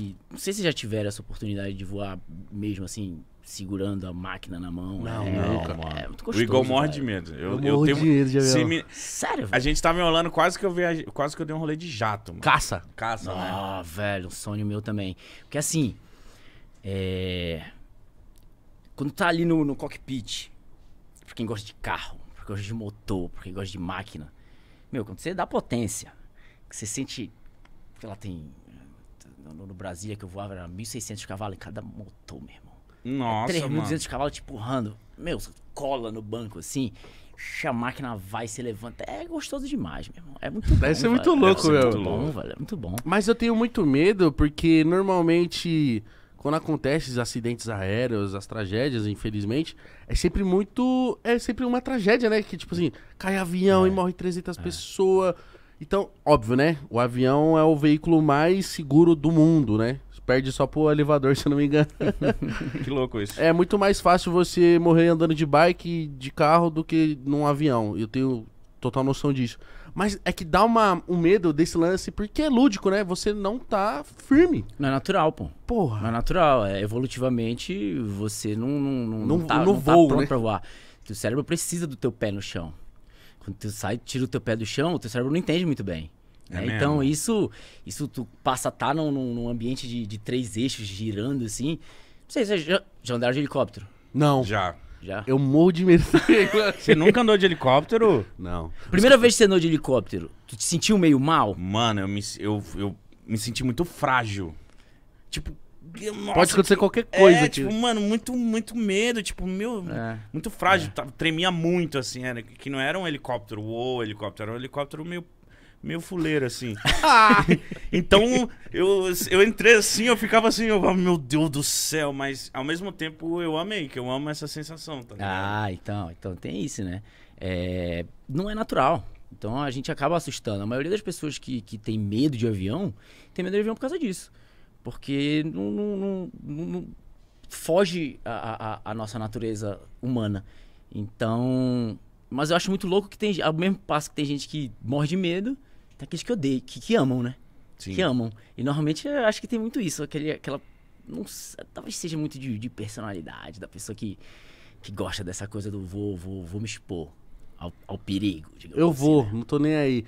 E não sei se já tiveram essa oportunidade de voar mesmo assim, segurando a máquina na mão. Né? Não, é, nunca. É, é gostoso, o Igor morre de medo. Eu, eu, eu tenho de medo de avião. Sério? A gente tava me olhando quase que eu vi quase que eu dei um rolê de jato. Mano. Caça. Caça, né? Ah, velho, um sonho meu também. Porque assim, é... quando tá ali no, no cockpit, pra quem gosta de carro, pra quem gosta de motor, pra quem gosta de máquina, meu, quando você dá potência, que você sente que ela tem no, no Brasília que eu voava era 1.600 cavalos em cada motor, meu irmão. Nossa, 3.200 cavalos te empurrando. Meu, cola no banco assim. A máquina vai, se levanta. É gostoso demais, meu irmão. É muito bom. Deve ser velho. muito louco, meu. É muito bom, velho. É muito bom. Mas eu tenho muito medo porque normalmente quando acontecem os acidentes aéreos, as tragédias, infelizmente, é sempre muito. É sempre uma tragédia, né? Que tipo assim, cai avião é. e morre 300 é. pessoas. Então, óbvio, né? O avião é o veículo mais seguro do mundo, né? Perde só pro elevador, se eu não me engano. que louco isso. É muito mais fácil você morrer andando de bike, de carro, do que num avião. Eu tenho total noção disso. Mas é que dá uma, um medo desse lance, porque é lúdico, né? Você não tá firme. Não é natural, pô. Porra. Não é natural. É, evolutivamente, você não, não, não, não, tá, não, não voa, tá pronto né? pra voar. O cérebro precisa do teu pé no chão. Quando tu sai, tira o teu pé do chão, o teu cérebro não entende muito bem. É né? Então, isso, isso tu passa a estar tá num, num ambiente de, de, três eixos girando assim. Não sei, você já, já andaram de helicóptero? Não. Já. Já. Eu morro de medo. você nunca andou de helicóptero? Não. Primeira Os... vez que você andou de helicóptero, tu te sentiu meio mal? Mano, eu me, eu, eu me senti muito frágil. Tipo, nossa, Pode acontecer que, tipo, qualquer coisa, é, tipo, mano, muito, muito medo, tipo, meu, é, muito frágil, é. tremia muito, assim, era, que não era um helicóptero, o helicóptero, era um helicóptero meio, meio fuleiro, assim. então, eu, eu entrei assim, eu ficava assim, eu, meu Deus do céu, mas ao mesmo tempo eu amei, que eu amo essa sensação, tá ligado? Ah, então, então tem isso, né? É, não é natural, então a gente acaba assustando. A maioria das pessoas que, que tem medo de avião, tem medo de avião por causa disso. Porque não, não, não, não foge a, a, a, nossa natureza humana. Então. Mas eu acho muito louco que tem. Ao mesmo passo que tem gente que morre de medo, tem aqueles que odeiam, que, que amam, né? Sim. Que amam. E normalmente eu acho que tem muito isso. Aquele, aquela. Não, talvez seja muito de, de personalidade, da pessoa que, que gosta dessa coisa do vou, vou, vou me expor ao, ao perigo. Eu assim, vou, né? não tô nem aí.